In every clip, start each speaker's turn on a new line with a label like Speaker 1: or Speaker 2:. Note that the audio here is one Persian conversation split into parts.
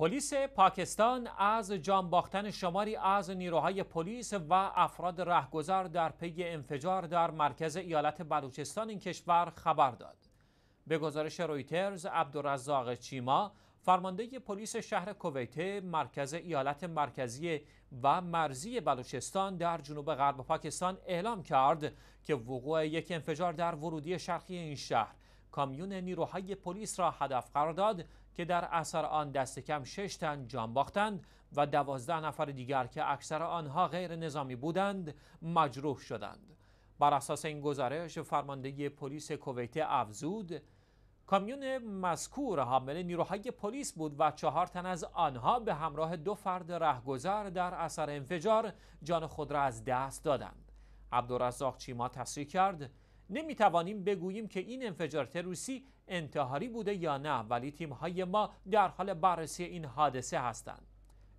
Speaker 1: پلیس پاکستان از جان باختن شماری از نیروهای پلیس و افراد رهگذر در پی انفجار در مرکز ایالت بلوچستان این کشور خبر داد. به گزارش رویترز، عبدالرزاق چیما، فرمانده پلیس شهر کویته، مرکز ایالت مرکزی و مرزی بلوچستان در جنوب غرب پاکستان اعلام کرد که وقوع یک انفجار در ورودی شرقی این شهر کامیون نیروهای پلیس را هدف قرار داد که در اثر آن دست کم شش تن جان باختند و دوازده نفر دیگر که اکثر آنها غیر نظامی بودند مجروح شدند بر اساس این گزارش فرماندهی پلیس کویت افزود کامیون مذکور حامل نیروهای پلیس بود و چهار تن از آنها به همراه دو فرد رهگذر در اثر انفجار جان خود را از دست دادند عبدالرزاق چیما تصریح کرد نمی توانیم بگوییم که این انفجار تروریستی انتحاری بوده یا نه ولی تیمهای ما در حال بررسی این حادثه هستند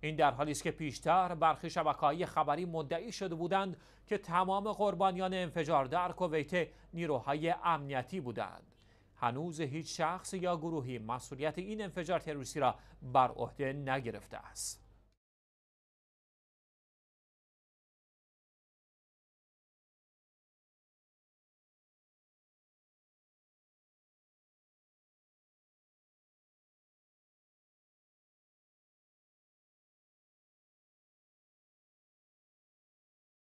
Speaker 1: این در حالی است که پیشتر برخی شبکه‌های خبری مدعی شده بودند که تمام قربانیان انفجار در کویت نیروهای امنیتی بودند هنوز هیچ شخص یا گروهی مسئولیت این انفجار تروریستی را بر عهده نگرفته است